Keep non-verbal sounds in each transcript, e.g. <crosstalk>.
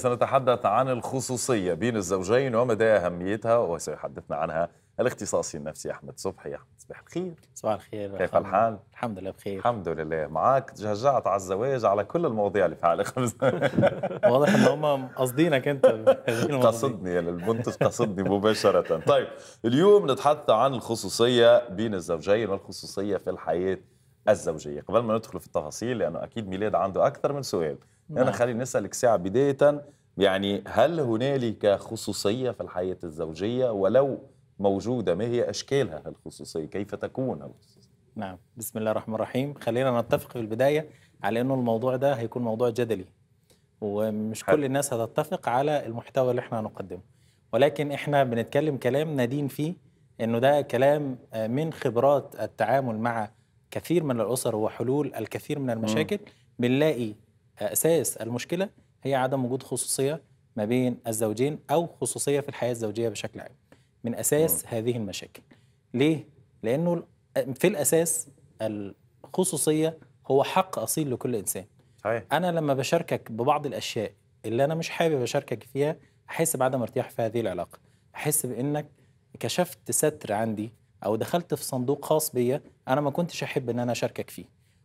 سنتحدث عن الخصوصية بين الزوجين ومدى أهميتها وسيحدثنا عنها الاختصاصي النفسي أحمد صبحي أحمد صباح الخير صباح الخير كيف الحال؟ الحمد لله بخير الحمد لله معك تشجعت على الزواج على كل المواضيع اللي في حلقة <laughs> واضح إن هم قاصدينك أنت <laughs> قصدني المنتج قصدني مباشرة طيب اليوم نتحدث عن الخصوصية بين الزوجين والخصوصية في الحياة الزوجية قبل ما ندخل في التفاصيل لأنه أكيد ميلاد عنده أكثر من سؤال هنا يعني نعم. خلينا نسالك ساعه بدايه يعني هل هنالك خصوصيه في الحياه الزوجيه ولو موجوده ما هي اشكالها الخصوصيه كيف تكون الخصوصيه نعم بسم الله الرحمن الرحيم خلينا نتفق في البدايه على انه الموضوع ده هيكون موضوع جدلي ومش حل. كل الناس هتتفق على المحتوى اللي احنا هنقدمه ولكن احنا بنتكلم كلام ندين فيه انه ده كلام آه، من خبرات التعامل مع كثير من الاسر وحلول الكثير من المشاكل بنلاقي اساس المشكله هي عدم وجود خصوصيه ما بين الزوجين او خصوصيه في الحياه الزوجيه بشكل عام من اساس م. هذه المشاكل ليه لانه في الاساس الخصوصيه هو حق اصيل لكل انسان صحيح. انا لما بشاركك ببعض الاشياء اللي انا مش حابب اشاركك فيها احس بعدم ارتياح في هذه العلاقه احس بانك كشفت ستر عندي او دخلت في صندوق خاص بيا انا ما كنتش احب ان انا اشاركك فيه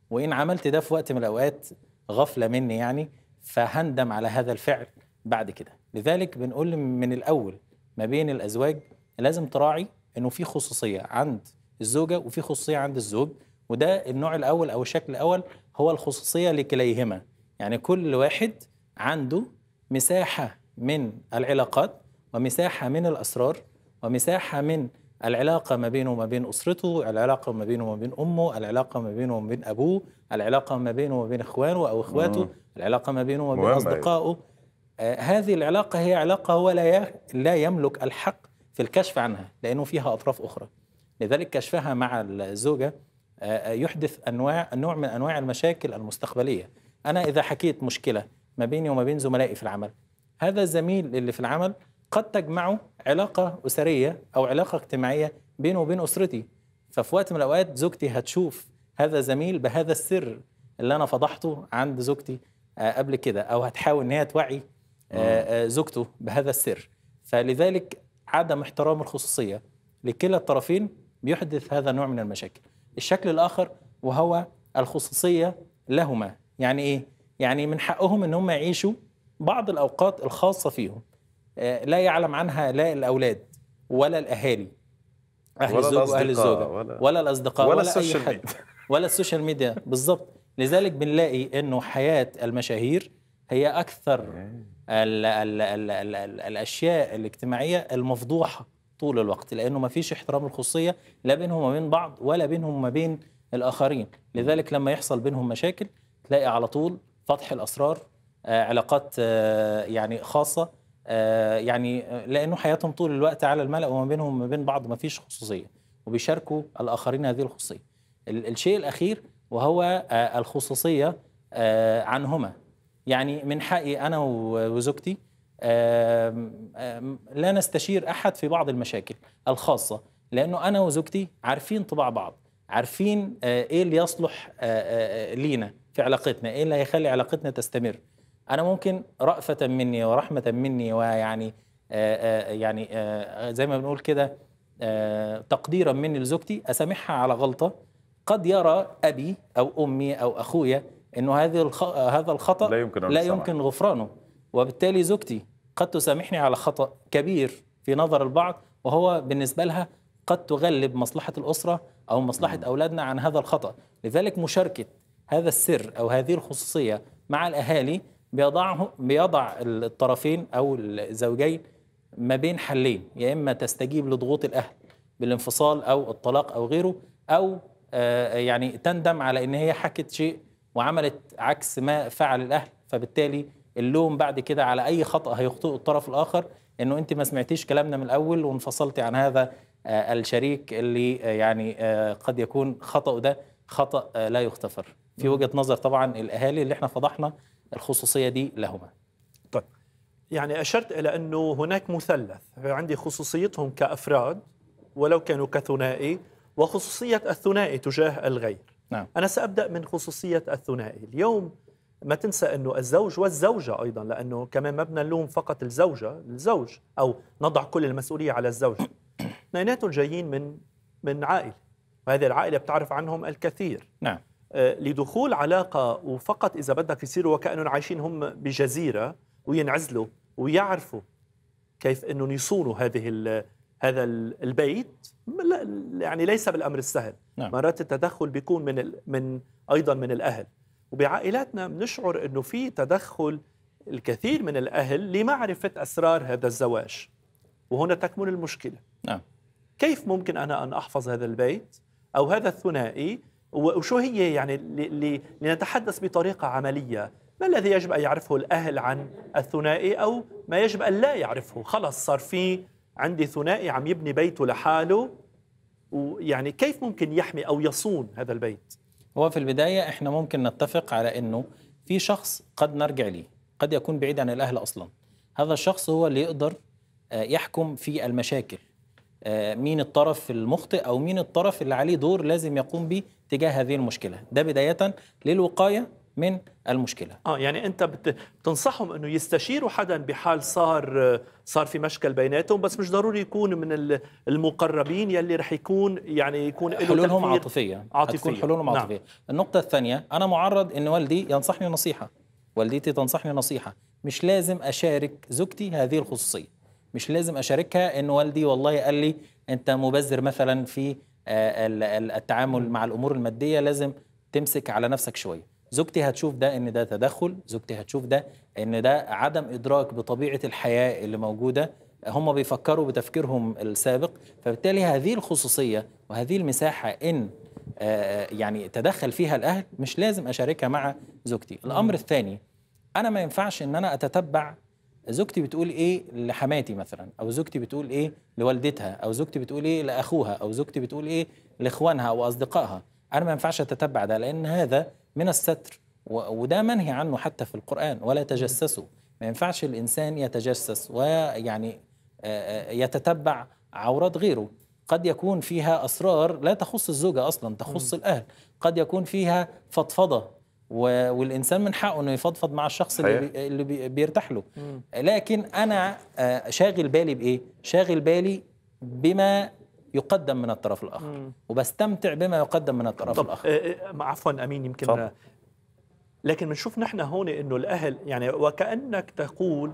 وان عملت ده في وقت من الاوقات غفله مني يعني فهندم على هذا الفعل بعد كده لذلك بنقول من الاول ما بين الازواج لازم تراعي انه في خصوصيه عند الزوجه وفي خصوصيه عند الزوج وده النوع الاول او الشكل الاول هو الخصوصيه لكليهما يعني كل واحد عنده مساحه من العلاقات ومساحه من الاسرار ومساحه من العلاقة ما بينه وما بين أسرته العلاقة ما بينه وما بين أمه العلاقة ما بينه وما بين أبوه العلاقة ما بينه وما بين إخوانه أو إخواته مم. العلاقة ما بينه وما بين أصدقائه آه هذه العلاقة هي علاقة هو لا, لا يملك الحق في الكشف عنها لأنه فيها أطراف أخرى لذلك كشفها مع الزوجة آه،, آه يحدث أنواع نوع من أنواع المشاكل المستقبلية أنا إذا حكيت مشكلة ما بيني وما بين زملائي في العمل هذا الزميل اللي في العمل قد تجمعه علاقه اسريه او علاقه اجتماعيه بينه وبين اسرتي ففي وقت من الاوقات زوجتي هتشوف هذا زميل بهذا السر اللي انا فضحته عند زوجتي آه، قبل كده او هتحاول ان هي توعي آه، آه. زوجته بهذا السر فلذلك عدم احترام الخصوصيه لكلا الطرفين بيحدث هذا النوع من المشاكل الشكل الاخر وهو الخصوصيه لهما يعني ايه يعني من حقهم ان هم يعيشوا بعض الاوقات الخاصه فيهم آه، لا يعلم عنها لا الاولاد ولا الاهالي اهل الزوج واهل الزوجه ولا, ولا الاصدقاء ولا, ولا اي حد ميديا. <laughs> ولا السوشيال ميديا بالظبط لذلك بنلاقي انه حياه المشاهير هي اكثر الـ الـ الـ الـ الـ الاشياء الاجتماعيه المفضوحه طول الوقت لانه ما فيش احترام الخصوصيه لا بينهم وما بين بعض ولا بينهم وما بين الاخرين لذلك لما يحصل بينهم مشاكل تلاقي على طول فتح الاسرار آه، علاقات آه، يعني خاصه آه، يعني آه، لانه حياتهم طول الوقت على الملا وما بينهم وما بين بعض ما فيش خصوصيه وبيشاركوا الاخرين هذه الخصوصيه الشيء الاخير وهو آه، الخصوصيه عنهما يعني من حقي انا وزوجتي لا نستشير احد في بعض المشاكل الخاصه لانه انا وزوجتي عارفين طباع بعض عارفين ايه اللي يصلح لينا في علاقتنا ايه اللي هيخلي علاقتنا تستمر انا ممكن رأفة مني ورحمة مني ويعني آه، آه، يعني آه، زي ما بنقول كده تقديرا مني لزوجتي اسامحها على غلطة قد يرى ابي او امي او اخويا انه هذه هذا الخطا لا يمكن لا يمكن غفرانه وبالتالي زوجتي قد تسامحني على خطا كبير في نظر البعض وهو بالنسبه لها قد تغلب مصلحه الاسره او مصلحه م. اولادنا عن هذا الخطا لذلك مشاركه هذا السر او هذه الخصوصيه مع الاهالي بيضعه بيضع الطرفين او الزوجين ما بين حلين يا اما تستجيب لضغوط الاهل بالانفصال او الطلاق او غيره او آه، يعني تندم على ان هي حكت شيء وعملت عكس ما فعل الاهل فبالتالي اللوم بعد كده على اي خطا هيخطئه الطرف الاخر انه انت ما سمعتيش كلامنا من الاول وانفصلتي عن هذا آه، الشريك اللي آه، يعني قد يكون خطأه ده خطأ لا يغتفر في وجهة نظر طبعا الأهالي اللي احنا فضحنا الخصوصيه دي لهما طيب يعني اشرت الى انه هناك مثلث عندي خصوصيتهم كافراد ولو كانوا كثنائي وخصوصيه الثنائي تجاه الغير نعم. انا سابدا من خصوصيه الثنائي اليوم ما تنسى انه الزوج والزوجه ايضا لانه كمان ما بدنا نلوم فقط الزوجه الزوج او نضع كل المسؤوليه على الزوج <coughs> اثنيناتهم جايين من من عائله وهذه العائله بتعرف عنهم الكثير نعم لدخول علاقة وفقط إذا بدك يصيروا وكأنهم عايشين هم بجزيرة وينعزلوا ويعرفوا كيف أنهم يصونوا هذه هذا البيت يعني ليس بالأمر السهل نعم. مرات التدخل بيكون من من أيضا من الأهل وبعائلاتنا بنشعر أنه في تدخل الكثير من الأهل لمعرفة أسرار هذا الزواج وهنا تكمن المشكلة نعم. كيف ممكن أنا أن أحفظ هذا البيت أو هذا الثنائي وشو هي يعني لنتحدث بطريقة عملية ما الذي يجب أن يعرفه الأهل عن الثنائي أو ما يجب أن لا يعرفه خلص صار في عندي ثنائي عم يبني بيته لحاله ويعني كيف ممكن يحمي أو يصون هذا البيت هو في البداية إحنا ممكن نتفق على أنه في شخص قد نرجع ليه قد يكون بعيد عن الأهل أصلا هذا الشخص هو اللي يقدر آه، يحكم في المشاكل آه، مين الطرف المخطئ او مين الطرف اللي عليه دور لازم يقوم به تجاه هذه المشكله ده بدايه للوقايه من المشكله اه يعني انت بتنصحهم انه يستشيروا حدا بحال صار آه، صار في مشكل بيناتهم بس مش ضروري يكون من المقربين يلي رح يكون يعني يكون حلولهم عاطفيه عاطفيه تكون حلولهم نعم. عاطفيه النقطه الثانيه انا معرض ان والدي ينصحني نصيحه والدتي تنصحني نصيحه مش لازم اشارك زوجتي هذه الخصوصيه مش لازم اشاركها ان والدي والله قال لي انت مبذر مثلا في آه، التعامل مع الامور الماديه لازم تمسك على نفسك شويه زوجتي هتشوف ده ان ده تدخل زوجتي هتشوف ده ان ده عدم ادراك بطبيعه الحياه اللي موجوده هم بيفكروا بتفكيرهم السابق فبالتالي هذه الخصوصيه وهذه المساحه ان آه، آه، يعني تدخل فيها الاهل مش لازم اشاركها مع زوجتي الامر الثاني انا ما ينفعش ان انا اتتبع زوجتي بتقول ايه لحماتي مثلا او زوجتي بتقول ايه لوالدتها او زوجتي بتقول ايه لاخوها او زوجتي بتقول ايه لاخوانها او اصدقائها انا ما ينفعش اتتبع ده لان هذا من الستر وده منهي عنه حتى في القران ولا تجسسوا ما ينفعش الانسان يتجسس ويعني يتتبع عورات غيره قد يكون فيها اسرار لا تخص الزوجه اصلا تخص الاهل قد يكون فيها فضفضه والانسان من حقه انه يفضفض مع الشخص اللي, بي اللي بيرتاح له مم. لكن انا آه، شاغل بالي بايه شاغل بالي بما يقدم من الطرف الاخر مم. وبستمتع بما يقدم من الطرف طب الاخر آه, آه، عفوا امين يمكن طب. لكن بنشوف نحن هون انه الاهل يعني وكانك تقول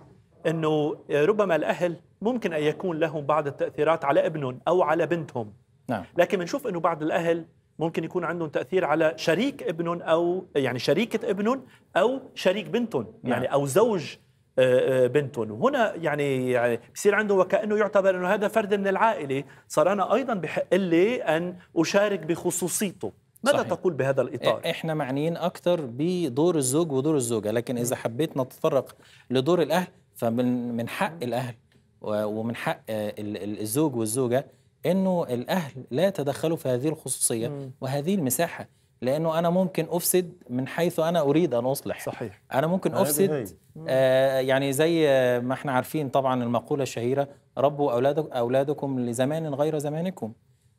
انه آه، ربما الاهل ممكن ان يكون لهم بعض التاثيرات على ابنهم او على بنتهم نعم. لكن بنشوف انه بعض الاهل ممكن يكون عندهم تاثير على شريك ابنهم او يعني شريكه ابنهم او شريك بنتهم نعم. يعني او زوج آه، آه، بنتهم وهنا يعني, يعني بصير عنده وكانه يعتبر انه هذا فرد من العائله صار انا ايضا بحق لي ان اشارك بخصوصيته ماذا صحيح. تقول بهذا الإطار؟ إحنا معنيين أكثر بدور الزوج ودور الزوجة لكن إذا حبيت نتطرق لدور الأهل فمن من حق الأهل ومن حق آه، الزوج والزوجة انه الاهل لا يتدخلوا في هذه الخصوصيه مم. وهذه المساحه لانه انا ممكن افسد من حيث انا اريد ان اصلح صحيح انا ممكن افسد آه يعني زي ما احنا عارفين طبعا المقوله الشهيره ربوا اولادك اولادكم لزمان غير زمانكم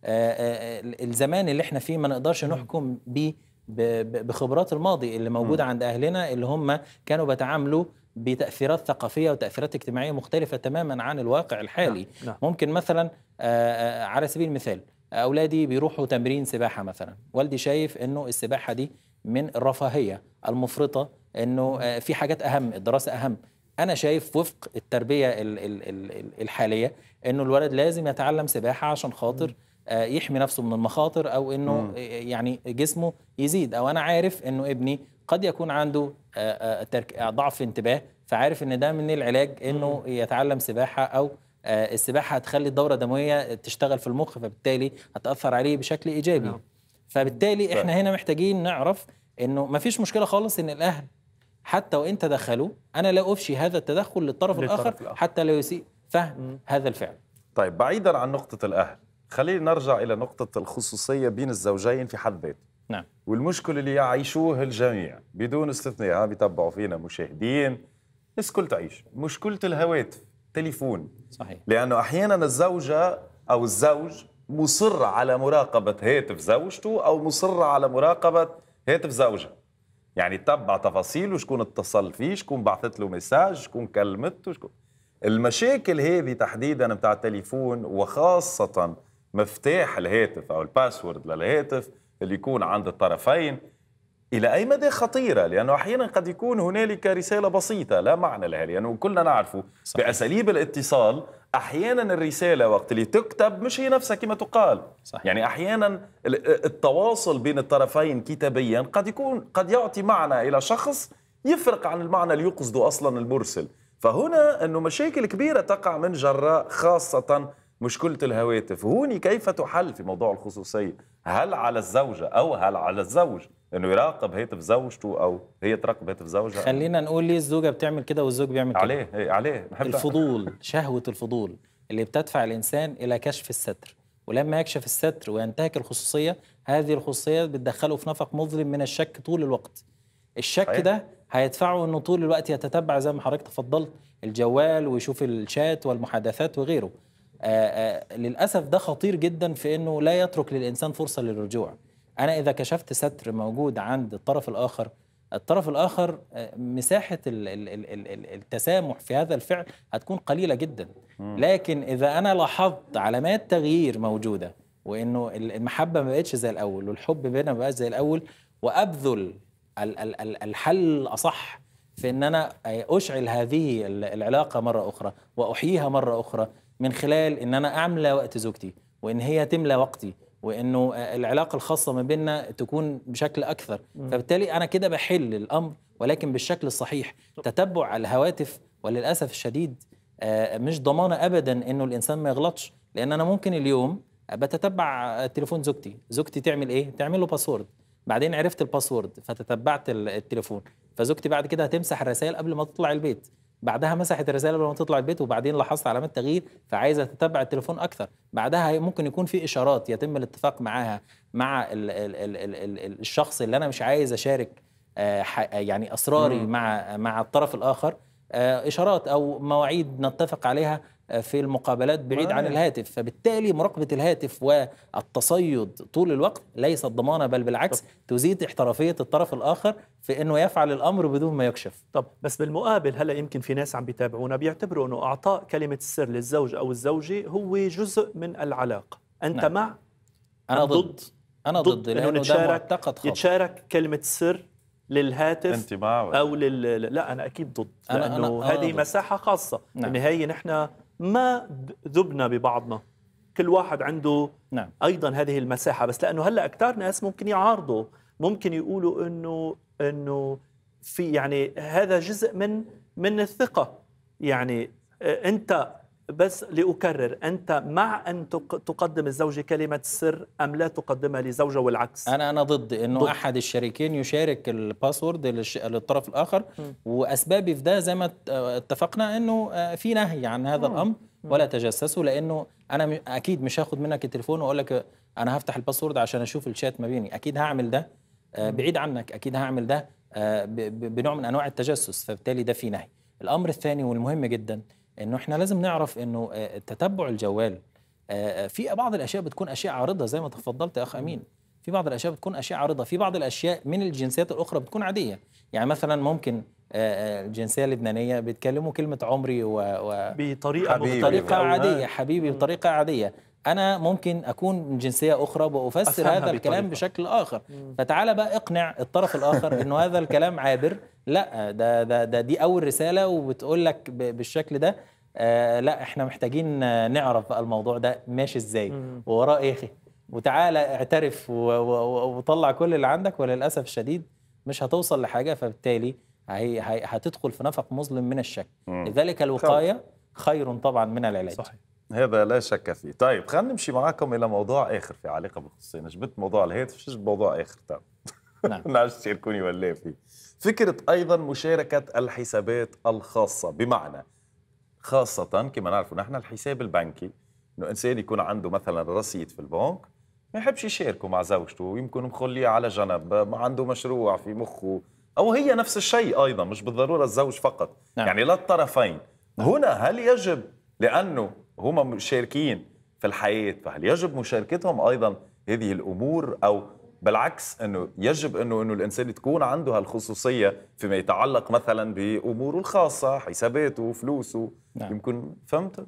آه آه, آه، الزمان اللي احنا فيه ما نقدرش نحكم بيه بخبرات الماضي اللي موجوده عند اهلنا اللي هم كانوا بيتعاملوا بتاثيرات ثقافيه وتاثيرات اجتماعيه مختلفه تماما عن الواقع الحالي نعم، نعم. ممكن مثلا على سبيل المثال اولادي بيروحوا تمرين سباحه مثلا والدي شايف انه السباحه دي من الرفاهيه المفرطه انه آه، في حاجات اهم الدراسه اهم انا شايف وفق التربيه الحاليه انه الولد لازم يتعلم سباحه عشان خاطر آه، يحمي نفسه من المخاطر او انه آه، يعني جسمه يزيد او انا عارف انه ابني قد يكون عنده ضعف انتباه فعارف ان ده من العلاج انه يتعلم سباحه او آه، السباحه هتخلي الدوره الدمويه تشتغل في المخ فبالتالي هتاثر عليه بشكل ايجابي نعم. فبالتالي احنا هنا محتاجين نعرف انه ما فيش مشكله خالص ان الاهل حتى وان تدخلوا انا لا افشي هذا التدخل للطرف, للطرف الآخر, الاخر حتى لا يسيء فهم م. هذا الفعل طيب بعيدا عن نقطه الاهل خلينا نرجع الى نقطه الخصوصيه بين الزوجين في حد ذاته نعم والمشكله اللي يعيشوه الجميع بدون استثناء بيتبعوا فينا مشاهدين الناس كل تعيش مشكله الهواتف تليفون صحيح لانه احيانا الزوجه او الزوج مصر على مراقبه هاتف زوجته او مصر على مراقبه هاتف زوجها يعني تبع تفاصيله شكون اتصل فيه شكون بعثت له مساج شكون كلمته شكون المشاكل هذه تحديدا بتاع التليفون وخاصه مفتاح الهاتف او الباسورد للهاتف اللي يكون عند الطرفين إلى أي مدى خطيرة لأنه أحيانا قد يكون هنالك رسالة بسيطة لا معنى لها لأنه كلنا نعرفه صحيح. بأساليب الاتصال أحيانا الرسالة وقت اللي تكتب مش هي نفسها كما تقال صحيح. يعني أحيانا التواصل بين الطرفين كتابيا قد يكون قد يعطي معنى إلى شخص يفرق عن المعنى اللي يقصده أصلا المرسل فهنا أنه مشاكل كبيرة تقع من جراء خاصة مشكلة الهواتف هوني كيف تحل في موضوع الخصوصية هل على الزوجة أو هل على الزوج انه يراقب هاتف زوجته او هي تراقب هاتف زوجها خلينا نقول ليه الزوجه بتعمل كده والزوج بيعمل كده عليه إيه عليه بحب الفضول <laughs> شهوه الفضول اللي بتدفع الانسان الى كشف الستر ولما يكشف الستر وينتهك الخصوصيه هذه الخصوصيه بتدخله في نفق مظلم من الشك طول الوقت الشك ده هيدفعه انه طول الوقت يتتبع زي ما حضرتك تفضلت الجوال ويشوف الشات والمحادثات وغيره آآ آه، آآ آه، للاسف ده خطير جدا في انه لا يترك للانسان فرصه للرجوع انا اذا كشفت ستر موجود عند الطرف الاخر الطرف الاخر آه، مساحه التسامح في هذا الفعل هتكون قليله جدا لكن اذا انا لاحظت علامات تغيير موجوده وانه المحبه ما بقتش زي الاول والحب بينا ما بقاش زي الاول وابذل الحل الاصح في ان انا آه، اشعل هذه العلاقه مره اخرى واحييها مره اخرى من خلال ان انا اعمل وقت زوجتي وان هي تملى وقتي وانه العلاقه الخاصه ما بيننا تكون بشكل اكثر فبالتالي انا كده بحل الامر ولكن بالشكل الصحيح تتبع الهواتف وللاسف الشديد آه، مش ضمانه ابدا انه الانسان ما يغلطش لان انا ممكن اليوم بتتبع تليفون زوجتي زوجتي تعمل ايه تعمل له باسورد بعدين عرفت الباسورد فتتبعت التليفون فزوجتي بعد كده هتمسح الرسائل قبل ما تطلع البيت بعدها مسحت الرساله قبل ما تطلع البيت وبعدين لاحظت علامات تغيير فعايزه تتبع التليفون اكثر بعدها ممكن يكون في اشارات يتم الاتفاق معاها مع الـ الـ الـ الـ الـ الشخص اللي انا مش عايز اشارك آه، يعني اسراري مم. مع مع الطرف الاخر آه، اشارات او مواعيد نتفق عليها في المقابلات بعيد عن الهاتف فبالتالي مراقبة الهاتف والتصيد طول الوقت ليست ضمانة بل بالعكس طب. تزيد احترافية الطرف الآخر في أنه يفعل الأمر بدون ما يكشف طب بس بالمقابل هلأ يمكن في ناس عم بيتابعونا بيعتبروا أنه أعطاء كلمة السر للزوج أو الزوجة هو جزء من العلاقة أنت نعم. مع أنا ضد, ضد. أنا ضد, ضد لأنه نتشارك يتشارك كلمة السر للهاتف انت او لل لا انا اكيد ضد أنا لانه أنا هذه أنا ضد. مساحه خاصه نعم. بالنهايه نحن ما ذبنا ببعضنا كل واحد عنده نعم. ايضا هذه المساحه بس لانه هلا كثار ناس ممكن يعارضوا ممكن يقولوا انه انه في يعني هذا جزء من من الثقه يعني آه، انت بس لأكرر أنت مع أن تقدم الزوجة كلمة السر أم لا تقدمها لزوجة والعكس أنا أنا ضد أنه ضد. أحد الشريكين يشارك الباسورد للطرف الآخر م. وأسبابي في ده زي ما اتفقنا أنه آه، في نهي عن هذا م. الأمر ولا تجسسوا لأنه أنا أكيد مش هاخد منك التليفون وأقول لك أنا هفتح الباسورد عشان أشوف الشات ما بيني أكيد هعمل ده آه، بعيد عنك أكيد هعمل ده آه، بنوع من أنواع التجسس فبالتالي ده في نهي الأمر الثاني والمهم جداً انه احنا لازم نعرف انه آه، تتبع الجوال آه، آه، في بعض الاشياء بتكون اشياء عارضه زي ما تفضلت يا اخ امين في بعض الاشياء بتكون اشياء عارضه في بعض الاشياء من الجنسيات الاخرى بتكون عاديه يعني مثلا ممكن الجنسيه اللبنانيه بيتكلموا كلمه عمري و, و... بطريقه بطريقه عاديه حبيبي بطريقه عاديه انا ممكن اكون من جنسيه اخرى وافسر هذا الكلام بطريقة. بشكل اخر فتعال بقى اقنع الطرف الاخر انه هذا الكلام عابر لا ده, ده ده دي اول رساله وبتقول لك بالشكل ده آه لا احنا محتاجين نعرف بقى الموضوع ده ماشي ازاي ووراه ايه وتعالى اعترف وطلع كل اللي عندك وللاسف الشديد مش هتوصل لحاجه فبالتالي هي هتدخل في نفق مظلم من الشك لذلك الوقايه خير طبعا من العلاج صحيح. هذا لا شك فيه طيب خلينا نمشي معكم الى موضوع اخر في علاقه بالخصوصيه انا جبت موضوع الهاتف شفت موضوع اخر طيب نعم نعرفش تشاركوني ولا فيه فكره ايضا مشاركه الحسابات الخاصه بمعنى خاصه كما نعرفوا نحن الحساب البنكي انه انسان يكون عنده مثلا رصيد في البنك ما يحبش يشاركه مع زوجته ويمكن مخليه على جنب ما عنده مشروع في مخه او هي نفس الشيء ايضا مش بالضروره الزوج فقط نعم. يعني للطرفين نعم. هنا هل يجب لانه هم مشاركين في الحياة فهل يجب مشاركتهم أيضا هذه الأمور أو بالعكس أنه يجب أنه, إنه الإنسان تكون عنده هالخصوصية فيما يتعلق مثلا بأموره الخاصة حساباته فلوسه نعم. يمكن فهمت؟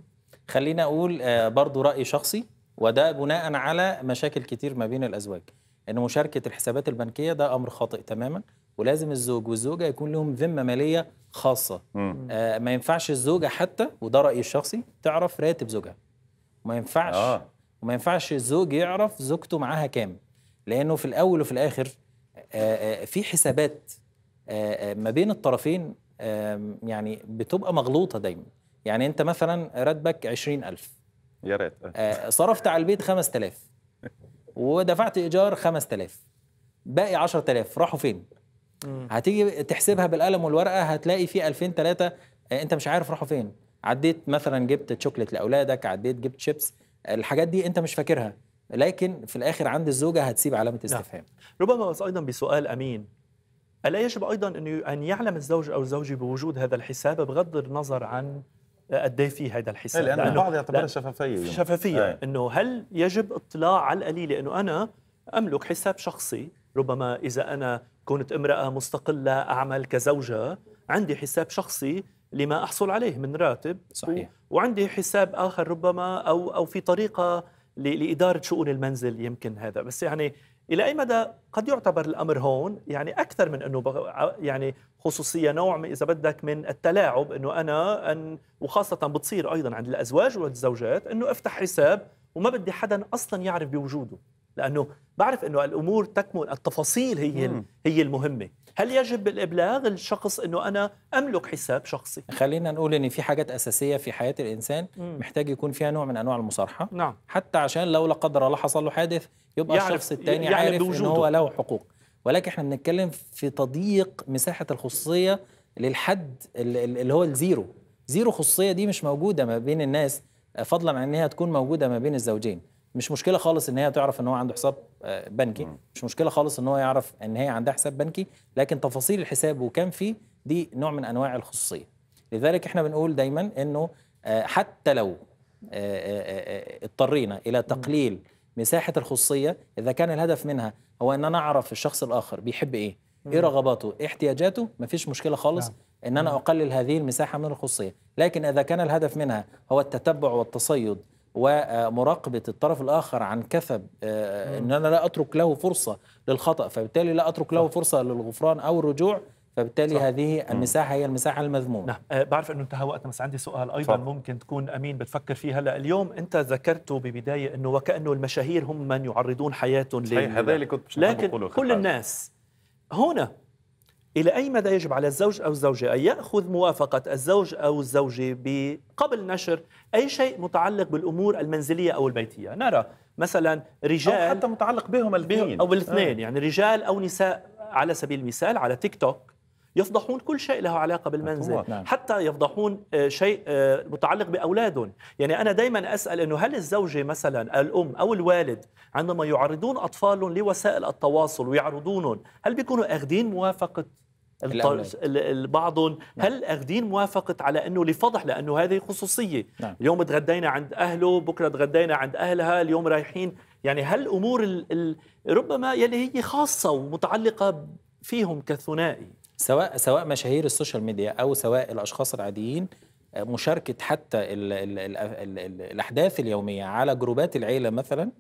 خلينا أقول آه، برضو رأي شخصي وده بناء على مشاكل كتير ما بين الأزواج أن مشاركة الحسابات البنكية ده أمر خاطئ تماما ولازم الزوج والزوجه يكون لهم ذمه ماليه خاصه آه ما ينفعش الزوجه حتى وده رايي الشخصي تعرف راتب زوجها ما ينفعش آه. وما ينفعش الزوج يعرف زوجته معاها كام لانه في الاول وفي الاخر آه آه في حسابات آه, آه، ما بين الطرفين يعني بتبقى مغلوطه دايما يعني انت مثلا راتبك 20000 يا ريت آه. آه، صرفت على البيت 5000 ودفعت ايجار 5000 باقي 10000 راحوا فين هتيجي تحسبها بالقلم والورقه هتلاقي في 2000 3 آه، انت مش عارف راحوا فين عديت مثلا جبت شوكليت لاولادك عديت جبت شيبس الحاجات دي انت مش فاكرها لكن في الاخر عند الزوجه هتسيب علامه نعم. استفهام ربما بس ايضا بسؤال امين الا يجب ايضا ان ان يعلم الزوج او الزوجه بوجود هذا الحساب بغض النظر عن آه، قد ايه في هذا الحساب إيه، لان البعض يعتبرها شفافيه شفافيه آه. انه هل يجب اطلاع على القليله انه انا املك حساب شخصي ربما اذا انا كنت امرأة مستقلة أعمل كزوجة عندي حساب شخصي لما أحصل عليه من راتب صحيح. و... وعندي حساب آخر ربما أو, أو في طريقة ل... لإدارة شؤون المنزل يمكن هذا بس يعني إلى أي مدى قد يعتبر الأمر هون يعني أكثر من أنه بغ... يعني خصوصية نوع إذا بدك من التلاعب أنه أنا أن وخاصة بتصير أيضا عند الأزواج والزوجات أنه أفتح حساب وما بدي حدا أصلا يعرف بوجوده لانه بعرف انه الامور تكمن التفاصيل هي مم. هي المهمه هل يجب الابلاغ الشخص انه انا املك حساب شخصي خلينا نقول ان في حاجات اساسيه في حياه الانسان مم. محتاج يكون فيها نوع من انواع المصارحه نعم. حتى عشان لو لا قدر الله حصل له حادث يبقى يعرف الشخص الثاني عارف بوجوده. ان هو له حقوق ولكن احنا بنتكلم في تضييق مساحه الخصوصيه للحد اللي هو الزيرو زيرو خصوصيه دي مش موجوده ما بين الناس فضلا عن انها تكون موجوده ما بين الزوجين مش مشكله خالص ان هي تعرف ان هو عنده حساب آه، بنكي مش مشكله خالص ان هو يعرف ان هي عندها حساب بنكي لكن تفاصيل الحساب وكم فيه دي نوع من انواع الخصوصيه لذلك احنا بنقول دايما انه آه، حتى لو آه، اضطرينا الى تقليل مساحه الخصوصيه اذا كان الهدف منها هو ان انا اعرف الشخص الاخر بيحب ايه ايه رغباته ايه احتياجاته مفيش مشكله خالص نعم. ان انا اقلل هذه المساحه من الخصوصيه لكن اذا كان الهدف منها هو التتبع والتصيد ومراقبه الطرف الاخر عن كثب آه، آه، ان انا لا اترك له فرصه للخطا فبالتالي لا اترك له فرصه للغفران او الرجوع فبالتالي صح. هذه المساحه هي المساحه المذمومه نعم آه، بعرف انه انتهى وقتنا بس عندي سؤال ايضا صح. ممكن تكون امين بتفكر فيه هلا اليوم انت ذكرت ببدايه انه وكانه المشاهير هم من يعرضون حياتهم لل لكن كل الناس هنا إلى أي مدى يجب على الزوج أو الزوجة أن يأخذ موافقة الزوج أو الزوجة قبل نشر أي شيء متعلق بالأمور المنزلية أو البيتية نرى مثلا رجال أو حتى متعلق بهم الاثنين أو الاثنين آه. يعني رجال أو نساء على سبيل المثال على تيك توك يفضحون كل شيء له علاقه بالمنزل نعم. حتى يفضحون آه، شيء آه، متعلق باولادهم يعني انا دائما اسال انه هل الزوجه مثلا الام او الوالد عندما يعرضون اطفالهم لوسائل التواصل ويعرضونهم هل بيكونوا اخذين موافقه بعضهم نعم. هل اخذين موافقه على انه لفضح لانه هذه خصوصيه نعم. اليوم تغدينا عند اهله بكره تغدينا عند اهلها اليوم رايحين يعني هالامور ال ال ربما يلي يعني هي خاصه ومتعلقه فيهم كثنائي سواء سواء مشاهير السوشيال ميديا او سواء الاشخاص العاديين آه، مشاركه حتى الـ الـ الـ الـ الـ الاحداث اليوميه على جروبات العيله مثلا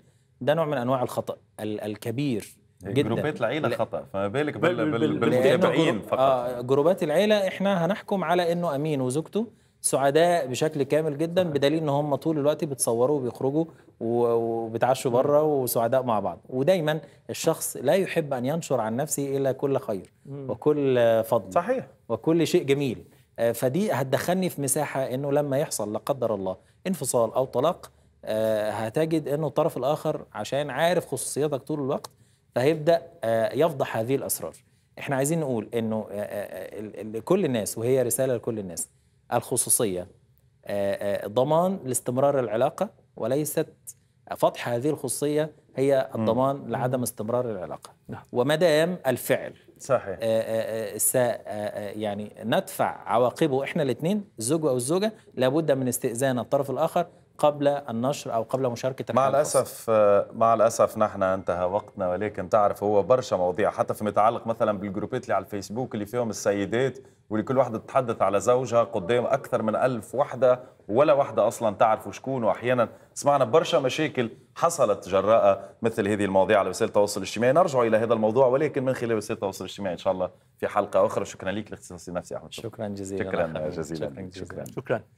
ده نوع من انواع الخطا الكبير يعني جدا جروبات العيله خطا فما بالك بالمتابعين فقط آه جروبات العيله احنا هنحكم على انه امين وزوجته سعداء بشكل كامل جدا بدليل ان هم طول الوقت بيتصوروا وبيخرجوا وبيتعشوا بره وسعداء مع بعض ودايما الشخص لا يحب ان ينشر عن نفسه الا كل خير وكل فضل صحيح وكل شيء جميل آه، فدي هتدخلني في مساحه انه لما يحصل لا قدر الله انفصال او طلاق آه، هتجد انه الطرف الاخر عشان عارف خصوصيتك طول الوقت فهيبدا آه، يفضح هذه الاسرار احنا عايزين نقول انه آه، آه، لكل الناس وهي رساله لكل الناس الخصوصيه ضمان لاستمرار العلاقه وليست فتح هذه الخصوصيه هي الضمان م. لعدم استمرار العلاقه نعم. وما دام الفعل صحيح س يعني ندفع عواقبه احنا الاثنين الزوج او الزوجه لابد من استئذان الطرف الاخر قبل النشر او قبل مشاركه مع الاسف مع الاسف نحن انتهى وقتنا ولكن تعرف هو برشا مواضيع حتى في متعلق مثلا بالجروبات اللي على الفيسبوك اللي فيهم السيدات واللي كل واحده تتحدث على زوجها قدام اكثر من ألف وحده ولا واحده اصلا تعرف شكون واحيانا سمعنا برشا مشاكل حصلت جراء مثل هذه المواضيع على وسائل التواصل الاجتماعي نرجع الى هذا الموضوع ولكن من خلال وسائل التواصل الاجتماعي ان شاء الله في حلقه اخرى شكرا لك الاختصاصي نفسي احمد شكرا جزيلا شكرا جزيلا شكرا شكرا, شكرا.